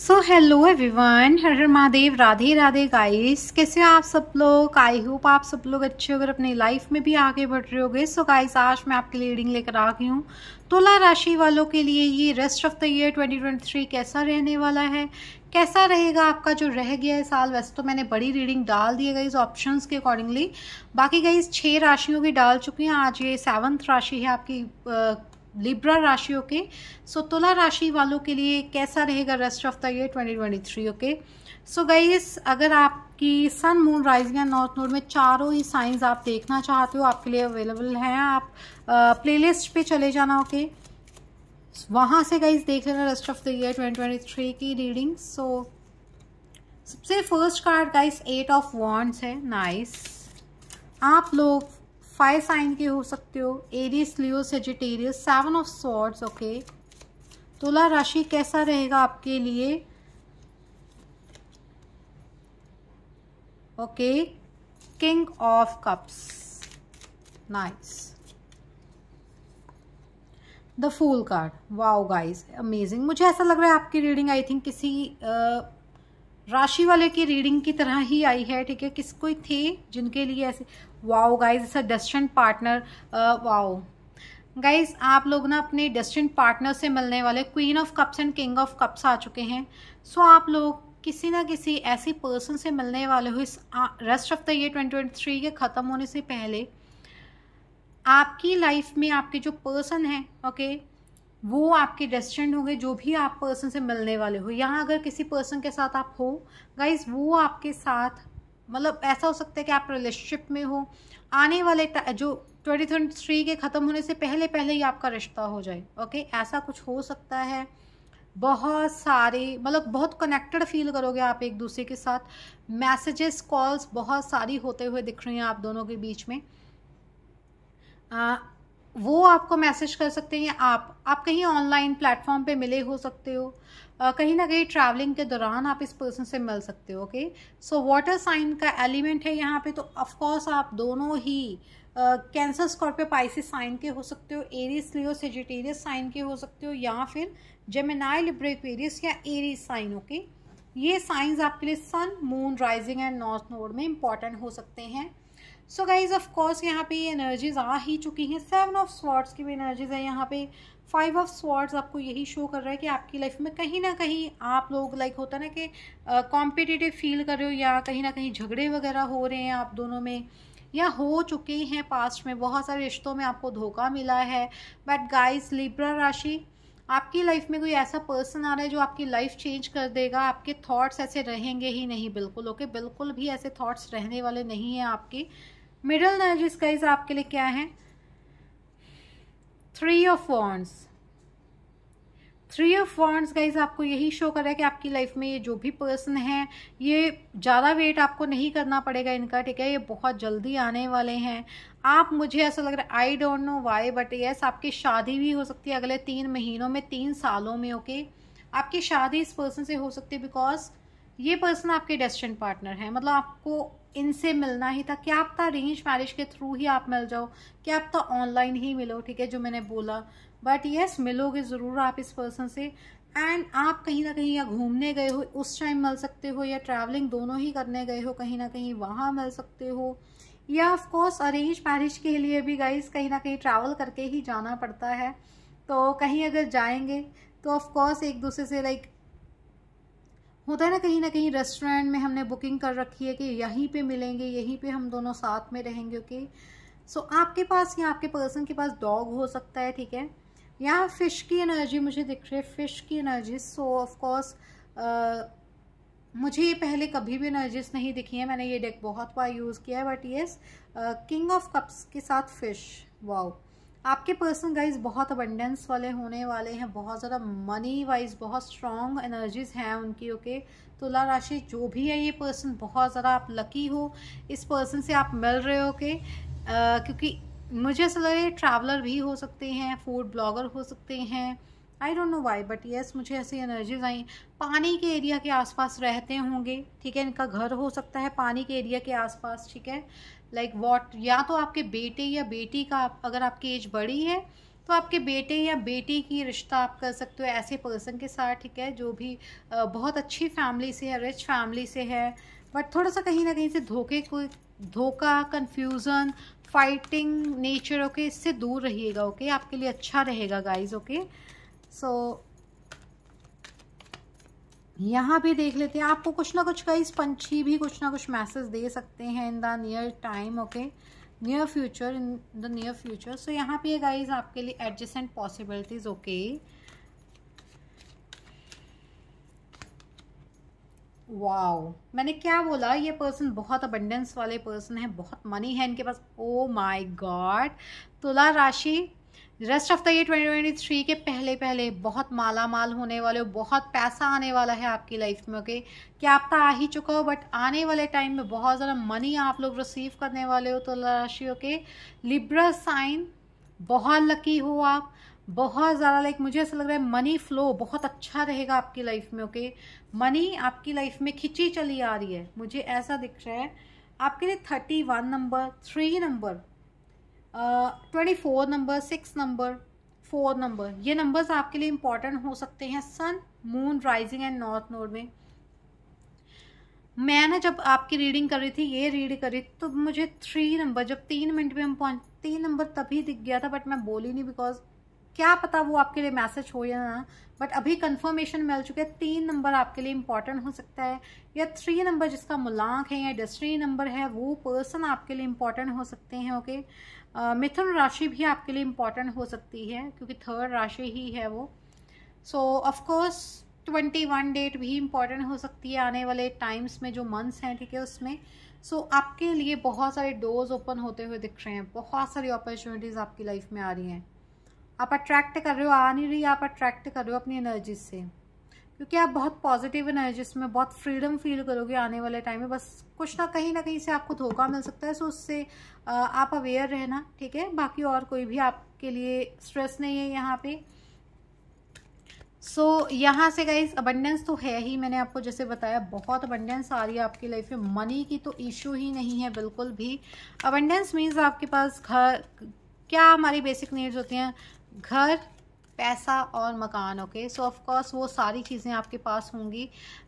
सो hello everyone Har हर Mahadev Radhe Radhe guys कैसे हो आप सब लोग आई होप आप सब लोग अच्छे होकर अपनी लाइफ में भी आगे बढ़ रहे गए सो so, गाइस आज मैं आपके लिए रीडिंग लेकर आ गई हूँ तुला राशि वालों के लिए ये रेस्ट ऑफ द ईयर 2023 कैसा रहने वाला है कैसा रहेगा आपका जो रह गया है साल वैसे तो मैंने बड़ी रीडिंग डाल दी है गई ऑप्शन के अकॉर्डिंगली बाकी गई छः राशियों की डाल चुकी हैं आज ये सेवन्थ राशि है आपकी लिब्रा राशि ओके सो तुला राशि वालों के लिए कैसा रहेगा rest of the year 2023 okay so guys अगर आपकी सन मून राइज या नॉर्थ नोड में चारों ही साइंस आप देखना चाहते हो आपके लिए अवेलेबल हैं आप प्लेलिस्ट पे चले जाना ओके वहां वहाँ से गाइज देख लेना रेस्ट ऑफ द ईयर 2023 की रीडिंग सो so, सबसे first card guys eight of wands है नाइस nice. आप लोग फाइव साइन के हो सकते हो Aries Leo Sagittarius seven of swords okay तुला राशि कैसा रहेगा आपके लिए okay king of cups nice the fool card wow guys amazing मुझे ऐसा लग रहा है आपकी रीडिंग आई थिंक किसी uh, राशि वाले की रीडिंग की तरह ही आई है ठीक है किस कोई थे जिनके लिए ऐसे वाओ गाइज ऐसा डेस्टिन पार्टनर वाओ गाइज आप लोग ना अपने डेस्टिन पार्टनर से मिलने वाले queen of cups and king of cups आ चुके हैं सो so, आप लोग किसी ना किसी ऐसे पर्सन से मिलने वाले हो इस rest of the year twenty twenty three के ख़त्म होने से पहले आपकी लाइफ में आपके जो पर्सन हैं ओके okay, वो आपके डेस्टिनेंट होंगे जो भी आप पर्सन से मिलने वाले हो या अगर किसी पर्सन के साथ आप हो गाइज वो आपके साथ मतलब ऐसा हो सकता है कि आप रिलेशनशिप में हो आने वाले जो ट्वेंटी ट्वेंटी थ्री के ख़त्म होने से पहले पहले ही आपका रिश्ता हो जाए ओके ऐसा कुछ हो सकता है बहुत सारे मतलब बहुत कनेक्टेड फील करोगे आप एक दूसरे के साथ मैसेजेस कॉल्स बहुत सारी होते हुए दिख रही हैं आप दोनों के बीच में वो आपको मैसेज कर सकते हैं या आप आप कहीं ऑनलाइन प्लेटफॉर्म पे मिले हो सकते हो कहीं ना कहीं ट्रैवलिंग के दौरान आप इस पर्सन से मिल सकते हो ओके सो वाटर साइन का एलिमेंट है यहाँ पे तो ऑफकोर्स आप दोनों ही कैंसर स्कॉर्पियो पाइसिस साइन के हो सकते हो एरिस लियो सेजिटेरियस साइन के हो सकते हो या फिर जेमिनाई लिब्रेक्वेरियस या एरिस साइन ओके ये साइंस आपके लिए sun moon rising and north node में इंपॉर्टेंट हो सकते हैं सो गाइज ऑफ कोर्स यहाँ पे एनर्जीज आ ही चुकी हैं सेवन ऑफ स्वाट्स की भी एनर्जीज है यहाँ पे फाइव ऑफ स्वाट्स आपको यही शो कर रहा है कि आपकी लाइफ में कहीं ना कहीं आप लोग लाइक होता ना कि कॉम्पिटिटिव फील कर रहे हो या कहीं ना कहीं झगड़े वगैरह हो रहे हैं आप दोनों में या हो चुके हैं पास्ट में बहुत सारे रिश्तों में आपको धोखा मिला है बट गाइज लिब्रा राशि आपकी लाइफ में कोई ऐसा पर्सन आ रहा है जो आपकी लाइफ चेंज कर देगा आपके थॉट्स ऐसे रहेंगे ही नहीं बिल्कुल ओके okay? बिल्कुल भी ऐसे थॉट्स रहने वाले नहीं हैं आपके मिडल एजेस गाइज आपके लिए क्या है three of wands three of wands guys आपको यही शो कर रहा है कि आपकी लाइफ में ये जो भी पर्सन है ये ज़्यादा वेट आपको नहीं करना पड़ेगा इनका ठीक है ये बहुत जल्दी आने वाले हैं आप मुझे ऐसा लग रहा है I don't know why but yes आपकी शादी भी हो सकती है अगले तीन महीनों में तीन सालों में ओके okay? आपकी शादी इस पर्सन से हो सकती है बिकॉज ये पर्सन आपके डेस्टिन पार्टनर है मतलब आपको इनसे मिलना ही था क्या आप तो अरेंज मैरिज के थ्रू ही आप मिल जाओ क्या आप तो ऑनलाइन ही मिलो ठीक है जो मैंने बोला बट येस मिलोगे ज़रूर आप इस पर्सन से एंड आप कहीं ना कहीं या घूमने गए हो उस टाइम मिल सकते हो या ट्रैवलिंग दोनों ही करने गए हो कहीं ना कहीं वहाँ मिल सकते हो या ऑफ कोर्स अरेंज मैरिज के लिए भी गाइस कहीं ना कहीं ट्रैवल करके ही जाना पड़ता है तो कहीं अगर जाएंगे तो ऑफ कोर्स एक दूसरे से लाइक होता है ना कहीं ना कहीं रेस्टोरेंट में हमने बुकिंग कर रखी है कि यहीं पे मिलेंगे यहीं पे हम दोनों साथ में रहेंगे ओके सो so, आपके पास या आपके पर्सन के पास डॉग हो सकता है ठीक है यहाँ फिश की एनर्जी मुझे दिख रही है फिश की एनर्जी सो ऑफकोर्स मुझे ये पहले कभी भी एनर्जीज नहीं दिखी है मैंने ये डेक बहुत बार यूज़ किया है but yes king of cups के साथ फिश वाओ आपके पर्सन गाइज बहुत अबंडेंस वाले होने वाले हैं बहुत ज़्यादा मनी वाइज बहुत स्ट्रॉन्ग एनर्जीज हैं उनकी ओके okay? तुला राशि जो भी है ये पर्सन बहुत ज़्यादा आप लकी हो इस पर्सन से आप मिल रहे हो के okay? क्योंकि मुझे ऐसा लगे ट्रैवलर भी हो सकते हैं फूड ब्लॉगर हो सकते हैं I don't know why but yes मुझे ऐसी एनर्जीज आई पानी के एरिया के आसपास रहते होंगे ठीक है इनका घर हो सकता है पानी के एरिया के आसपास ठीक है लाइक वॉट या तो आपके बेटे या बेटी का अगर आपकी एज बड़ी है तो आपके बेटे या बेटी की रिश्ता आप कर सकते हो ऐसे पर्सन के साथ ठीक है जो भी बहुत अच्छी फैमिली से है रिच फैमिली से है बट थोड़ा सा कहीं ना कहीं से धोखे को धोखा कन्फ्यूज़न फाइटिंग नेचर ओके इससे दूर रहिएगा ओके आपके लिए अच्छा रहेगा गाइज ओके सो यहाँ भी देख लेते हैं आपको कुछ ना कुछ कई पंछी भी कुछ ना कुछ मैसेज दे सकते हैं in the near time okay near future in the near future so यहाँ पे गाइज आपके लिए एडजस्टेंट पॉसिबिलिटीज ओके वाओ मैंने क्या बोला ये पर्सन बहुत अबंडेंस वाले पर्सन है बहुत मनी है इनके पास ओ माय गॉड तुला राशि rest of the year twenty twenty three के पहले पहले बहुत माला माल होने वाले हो बहुत पैसा आने वाला है आपकी लाइफ में ओके क्या आप तो आ ही चुका हो बट आने वाले टाइम में बहुत ज़्यादा मनी आप लोग रिसीव करने वाले हो तो राशि ओके लिब्रा साइन बहुत लकी हो आप बहुत ज़्यादा लाइक मुझे ऐसा लग रहा है मनी फ्लो बहुत अच्छा रहेगा आपकी लाइफ में ओके okay? मनी आपकी लाइफ में खिंची चली आ रही है मुझे ऐसा दिख रहा है आपके लिए thirty one number three number twenty four number six number four number ये नंबर्स आपके लिए इंपॉर्टेंट हो सकते हैं sun moon rising and north node में मैं ना जब आपकी रीडिंग कर रही थी ये रीड कर रही थी तो मुझे थ्री नंबर जब तीन मिनट में हम पहुँच तीन नंबर तभी दिख गया था बट मैं बोली नहीं बिकॉज क्या पता वो आपके लिए मैसेज हो या ना बट अभी कंफर्मेशन मिल चुका है तीन नंबर आपके लिए इंपॉर्टेंट हो सकता है या थ्री नंबर जिसका मुलाक है या डेस्टिनी नंबर है वो पर्सन आपके लिए इंपॉर्टेंट हो सकते हैं ओके okay? मिथुन राशि भी आपके लिए इम्पॉर्टेंट हो सकती है क्योंकि थर्ड राशि ही है वो so of course twenty one date भी इम्पॉर्टेंट हो सकती है आने वाले टाइम्स में जो मंथ्स हैं ठीक है उसमें सो so, आपके लिए बहुत सारे डोर्स ओपन होते हुए दिख रहे हैं बहुत सारी अपॉर्चुनिटीज़ आपकी लाइफ में आ रही हैं आप अट्रैक्ट कर रहे हो आ नहीं रही आप अट्रैक्ट कर रहे हो अपनी एनर्जी से क्योंकि आप बहुत पॉजिटिव एनर्जी में बहुत फ्रीडम फील करोगे आने वाले टाइम में बस कुछ ना कहीं ना कहीं से आपको धोखा मिल सकता है सो उससे आप अवेयर रहना ठीक है बाकी और कोई भी आपके लिए स्ट्रेस नहीं है यहाँ पे सो so, यहाँ से गई अबंडेंस तो है ही मैंने आपको जैसे बताया बहुत अबंडेंस आ रही है आपकी लाइफ में मनी की तो इश्यू ही नहीं है बिल्कुल भी अबंडेंस मीन्स आपके पास घर क्या हमारी बेसिक नीड्स होती हैं घर पैसा और मकान ओके सो ऑफ कोर्स वो सारी चीज़ें आपके पास होंगी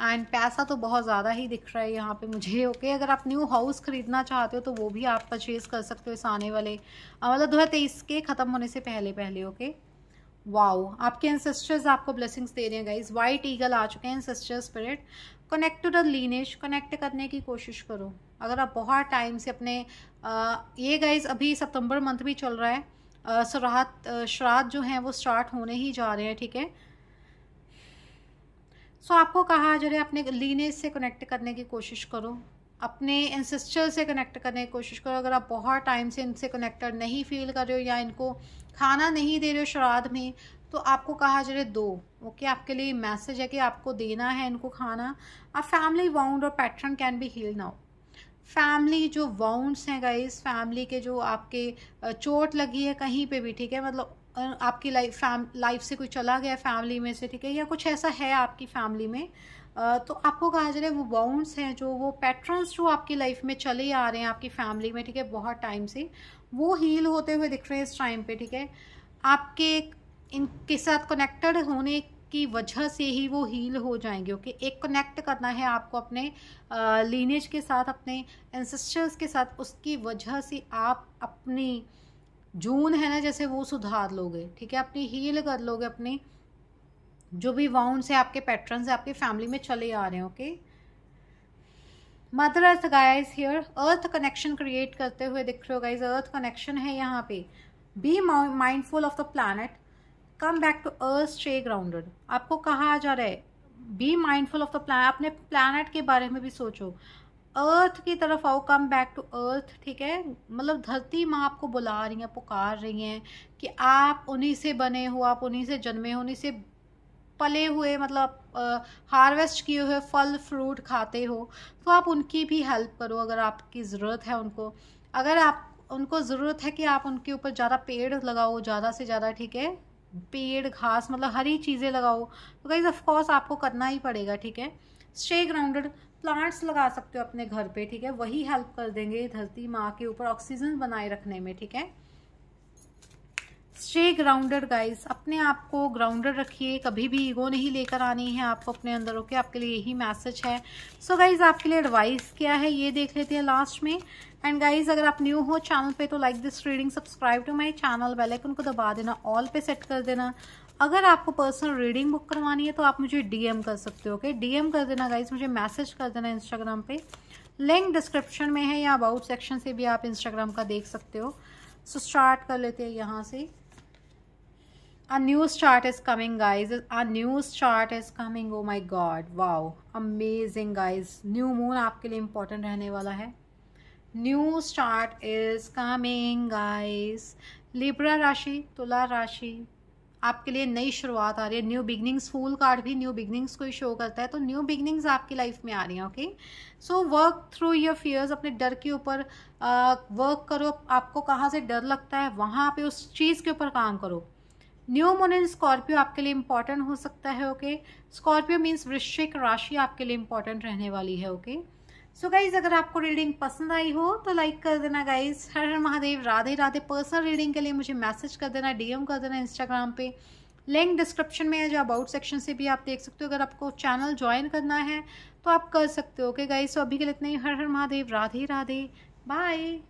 एंड पैसा तो बहुत ज़्यादा ही दिख रहा है यहाँ पे मुझे ओके okay? अगर आप न्यू हाउस ख़रीदना चाहते हो तो वो भी आप परचेज़ कर सकते हो इस आने वाले मतलब दो हज़ार तेईस के ख़त्म होने से पहले पहले ओके okay? वाओ आपके एंसेस्टर्स आपको ब्लेसिंग्स दे रहे हैं गाइज वाइट ईगल आ चुके हैं ancestor spirit connect to the lineage connect करने की कोशिश करो अगर आप बहुत टाइम से अपने आ, ये गाइज अभी सितंबर मंथ भी चल रहा है श्राद श्राद्ध जो हैं वो स्टार्ट होने ही जा रहे हैं ठीक है सो आपको कहा जो है अपने लीनेज से कनेक्ट करने की कोशिश करो अपने एंसेस्टर से कनेक्ट करने की कोशिश करो अगर आप बहुत टाइम से इनसे कनेक्टेड नहीं फील कर रहे हो या इनको खाना नहीं दे रहे हो श्राद्ध में तो आपको कहा जा रहा है दो ओके आपके लिए मैसेज है कि आपको देना है इनको खाना आप फैमिली वाउंड और pattern can be heal now family जो वाउंड्स हैं गाइस फैमिली के जो आपके चोट लगी है कहीं पे भी ठीक है मतलब आपकी लाइफ फैम लाइफ से कोई चला गया फैमिली में से ठीक है या कुछ ऐसा है आपकी फैमिली में तो आपको कहा जा रहा है वो बाउंड्स हैं जो वो पैटर्न्स जो आपकी लाइफ में चले आ रहे हैं आपकी फैमिली में ठीक है बहुत टाइम से वो हील होते हुए दिख रहे हैं इस टाइम पे ठीक है आपके इनके साथ कनेक्टेड होने की वजह से ही वो हील हो जाएंगे ओके okay? एक कनेक्ट करना है आपको अपने लीनेज के साथ अपने एंसेस्टर्स के साथ उसकी वजह से आप अपनी जून है ना जैसे वो सुधार लोगे ठीक है अपनी हील कर लोगे अपनी जो भी वाउंड्स है आपके पैटर्न है आपकी फैमिली में चले आ रहे हैं okay mother earth guys here earth connection create करते हुए दिख रहे हो गाइज अर्थ कनेक्शन है यहाँ पे be mindful of the planet come back to earth stay grounded आपको कहाँ आ जा रहा है be mindful of the plan अपने प्लानट के बारे में भी सोचो अर्थ की तरफ आओ कम बैक टू अर्थ ठीक है मतलब धरती माँ आपको बुला रही हैं पुकार रही हैं कि आप उन्हीं से बने हो आप उन्हीं से जन्मे हो उन्हीं से पले हुए मतलब हार्वेस्ट किए हुए फल फ्रूट खाते हो तो आप उनकी भी हेल्प करो अगर आपकी ज़रूरत है उनको अगर आप उनको ज़रूरत है कि आप उनके ऊपर ज़्यादा पेड़ लगाओ ज़्यादा से ज़्यादा ठीक है पेड़ घास मतलब हरी चीज़ें लगाओ तो गाइज ऑफकोर्स आपको करना ही पड़ेगा ठीक है स्टे ग्राउंडेड प्लांट्स लगा सकते हो अपने घर पे ठीक है वही हेल्प कर देंगे धरती माँ के ऊपर ऑक्सीजन बनाए रखने में ठीक है स्टे ग्राउंडेड गाइस अपने आप को ग्राउंडेड रखिए कभी भी ईगो नहीं लेकर आनी है आपको अपने अंदर ओके आपके लिए यही मैसेज है सो so गाइज आपके लिए एडवाइस क्या है ये देख लेते हैं लास्ट में एंड गाइज अगर आप न्यू हो चैनल पे तो like this reading subscribe to my channel icon को दबा देना ऑल पे सेट कर देना अगर आपको पर्सनल रीडिंग बुक करवानी है तो आप मुझे डीएम कर सकते हो ओके डीएम कर देना गाइज मुझे मैसेज कर देना इंस्टाग्राम पे लिंक डिस्क्रिप्शन में है या अबाउट सेक्शन से भी आप इंस्टाग्राम का देख सकते हो सो so, स्टार्ट कर लेते हैं यहाँ से a new chart is coming guys a new chart is coming oh my god wow amazing guys new moon आपके लिए important रहने वाला है new start is coming guys Libra राशि तुला राशि आपके लिए नई शुरुआत आ रही है न्यू बिगनिंग्स फूल कार्ड भी न्यू बिगनिंग्स को ही शो करता है तो न्यू बिगनिंग्स आपकी लाइफ में आ रही हैं okay so work through your fears अपने डर के ऊपर वर्क uh, करो आपको कहाँ से डर लगता है वहाँ पे उस चीज़ के ऊपर काम करो न्यू मून इन स्कॉर्पियो आपके लिए इंपॉर्टेंट हो सकता है ओके स्कॉर्पियो मीन्स वृश्चिक राशि आपके लिए इंपॉर्टेंट रहने वाली है ओके सो गाइज अगर आपको रीडिंग पसंद आई हो तो लाइक कर देना गाइज हर हर महादेव राधे राधे पर्सनल रीडिंग के लिए मुझे मैसेज कर देना डीएम कर देना इंस्टाग्राम पे लिंक डिस्क्रिप्शन में है जो अबाउट सेक्शन से भी आप देख सकते हो अगर आपको चैनल ज्वाइन करना है तो आप कर सकते हो ओके गाइज सो अभी के लिए इतना ही हर हर महादेव राधे राधे बाय